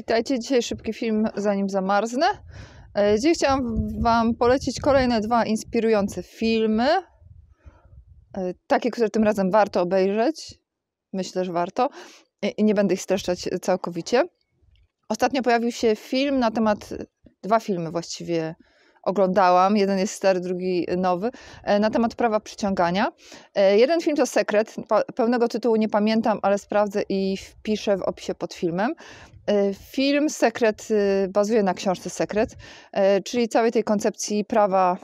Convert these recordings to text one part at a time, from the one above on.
Witajcie, dzisiaj szybki film zanim zamarznę. E, Dziś chciałam Wam polecić kolejne dwa inspirujące filmy. E, takie, które tym razem warto obejrzeć. Myślę, że warto. I nie będę ich streszczać całkowicie. Ostatnio pojawił się film na temat, dwa filmy właściwie, oglądałam. Jeden jest stary, drugi nowy, e, na temat prawa przyciągania. E, jeden film to Sekret, pełnego tytułu nie pamiętam, ale sprawdzę i wpiszę w opisie pod filmem. E, film Sekret bazuje na książce Sekret, czyli całej tej koncepcji prawa,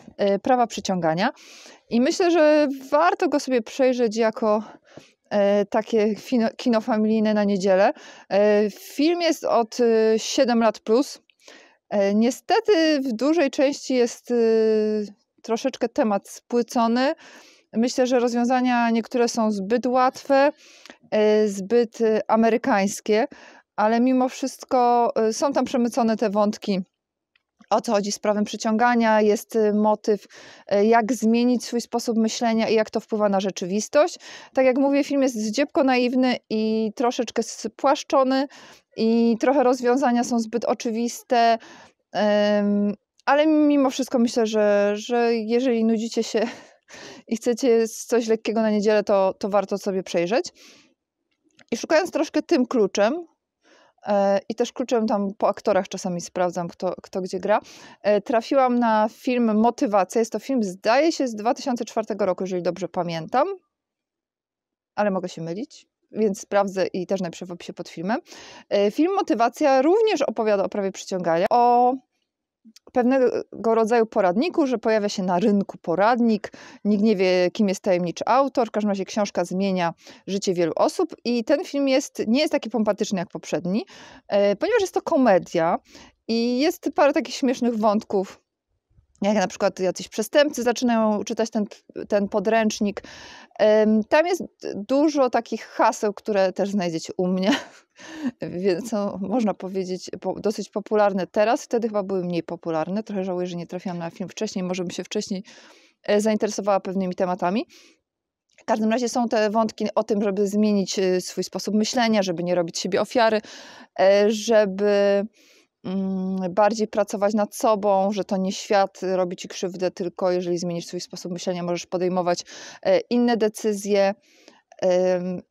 prawa przyciągania. I myślę, że warto go sobie przejrzeć jako takie kino, familijne na niedzielę. Film jest od 7 lat plus E, niestety w dużej części jest y, troszeczkę temat spłycony. Myślę, że rozwiązania niektóre są zbyt łatwe, e, zbyt y, amerykańskie, ale mimo wszystko y, są tam przemycone te wątki o co chodzi z prawem przyciągania, jest motyw, e, jak zmienić swój sposób myślenia i jak to wpływa na rzeczywistość. Tak jak mówię, film jest zdziepko naiwny i troszeczkę spłaszczony, i trochę rozwiązania są zbyt oczywiste, ale mimo wszystko myślę, że, że jeżeli nudzicie się i chcecie coś lekkiego na niedzielę, to, to warto sobie przejrzeć. I szukając troszkę tym kluczem, e, i też kluczem tam po aktorach czasami sprawdzam, kto, kto gdzie gra. E, trafiłam na film Motywacja. Jest to film, zdaje się, z 2004 roku, jeżeli dobrze pamiętam, ale mogę się mylić więc sprawdzę i też napiszę w opisie pod filmem. E, film Motywacja również opowiada o prawie przyciągania, o pewnego rodzaju poradniku, że pojawia się na rynku poradnik, nikt nie wie, kim jest tajemniczy autor, w każdym razie książka zmienia życie wielu osób i ten film jest, nie jest taki pompatyczny jak poprzedni, e, ponieważ jest to komedia i jest parę takich śmiesznych wątków, jak na przykład jacyś przestępcy zaczynają czytać ten, ten podręcznik. Tam jest dużo takich haseł, które też znajdziecie u mnie, więc są, można powiedzieć, dosyć popularne teraz. Wtedy chyba były mniej popularne. Trochę żałuję, że nie trafiłam na film wcześniej. Może bym się wcześniej e, zainteresowała pewnymi tematami. W każdym razie są te wątki o tym, żeby zmienić e, swój sposób myślenia, żeby nie robić siebie ofiary, e, żeby Mm, bardziej pracować nad sobą, że to nie świat robi ci krzywdę, tylko jeżeli zmienisz swój sposób myślenia, możesz podejmować e, inne decyzje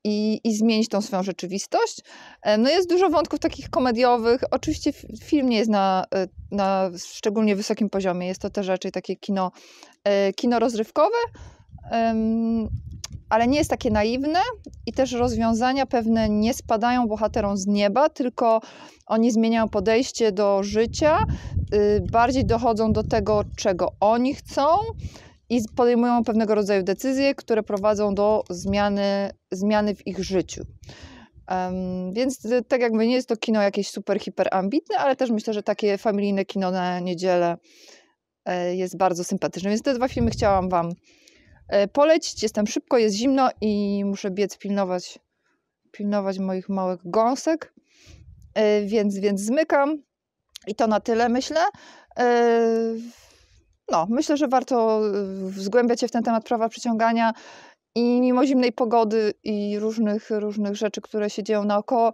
i, i zmienić tą swoją rzeczywistość. E, no jest dużo wątków takich komediowych. Oczywiście film nie jest na, e, na szczególnie wysokim poziomie. Jest to też raczej takie kino, kino rozrywkowe ale nie jest takie naiwne i też rozwiązania pewne nie spadają bohaterom z nieba, tylko oni zmieniają podejście do życia, y, bardziej dochodzą do tego, czego oni chcą i podejmują pewnego rodzaju decyzje, które prowadzą do zmiany, zmiany w ich życiu. Um, więc y, tak jakby nie jest to kino jakieś super, hiper ambitne, ale też myślę, że takie familijne kino na niedzielę e, jest bardzo sympatyczne. Więc te dwa filmy chciałam Wam E, polecić. Jestem szybko, jest zimno i muszę biec pilnować, pilnować moich małych gąsek. E, więc, więc zmykam. I to na tyle myślę. E, no, myślę, że warto zgłębiać się w ten temat prawa przyciągania i mimo zimnej pogody i różnych, różnych rzeczy, które się dzieją naokoło,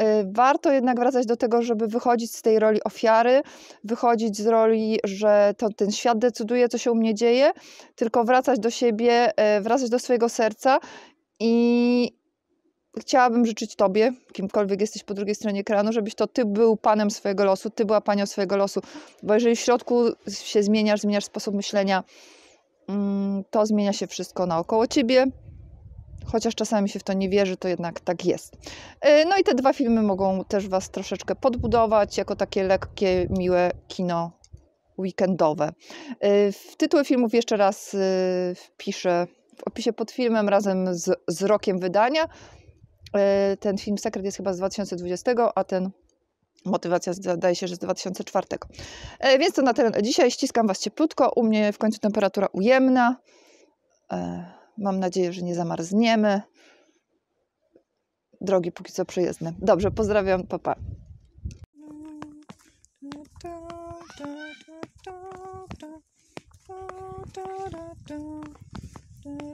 Y, warto jednak wracać do tego, żeby wychodzić z tej roli ofiary, wychodzić z roli, że to ten świat decyduje, co się u mnie dzieje, tylko wracać do siebie, y, wracać do swojego serca i chciałabym życzyć Tobie, kimkolwiek jesteś po drugiej stronie ekranu, żebyś to Ty był panem swojego losu, Ty była panią swojego losu, bo jeżeli w środku się zmieniasz, zmieniasz sposób myślenia, mm, to zmienia się wszystko naokoło Ciebie, chociaż czasami się w to nie wierzy, to jednak tak jest. E, no i te dwa filmy mogą też Was troszeczkę podbudować jako takie lekkie, miłe kino weekendowe. E, w tytuły filmów jeszcze raz e, wpiszę w opisie pod filmem razem z, z rokiem wydania. Ten film Sekret jest chyba z 2020, a ten Motywacja zdaje się, że z 2004. Więc to na teren dzisiaj. Ściskam Was cieplutko. U mnie w końcu temperatura ujemna. Mam nadzieję, że nie zamarzniemy. Drogi póki co przyjezdne. Dobrze, pozdrawiam, papa. Pa.